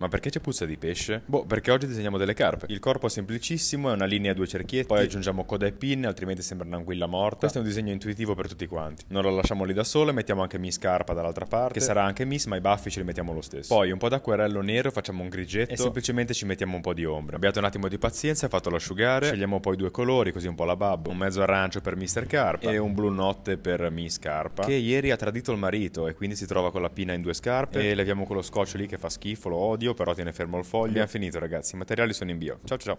Ma perché c'è puzza di pesce? Boh, perché oggi disegniamo delle carpe. Il corpo è semplicissimo, è una linea a due cerchietti, poi aggiungiamo coda e pinne, altrimenti sembra un'anguilla morta. Questo è un disegno intuitivo per tutti quanti. Non la lasciamo lì da sola, mettiamo anche Miss Carpa dall'altra parte, che sarà anche Miss, ma i baffi ce li mettiamo lo stesso. Poi un po' d'acquerello nero, facciamo un grigetto e semplicemente ci mettiamo un po' di ombra. Abbiate un attimo di pazienza, fatelo asciugare, scegliamo poi due colori, così un po' la babbo, un mezzo arancio per Mr. Carpa e un blu notte per Miss Carpa, che ieri ha tradito il marito e quindi si trova con la pina in due scarpe e leviamo quello scotch lì che fa schifo, lo odio foglio, però tiene fermo il foglio. Abbiamo finito ragazzi, i materiali sono in bio. Ciao ciao.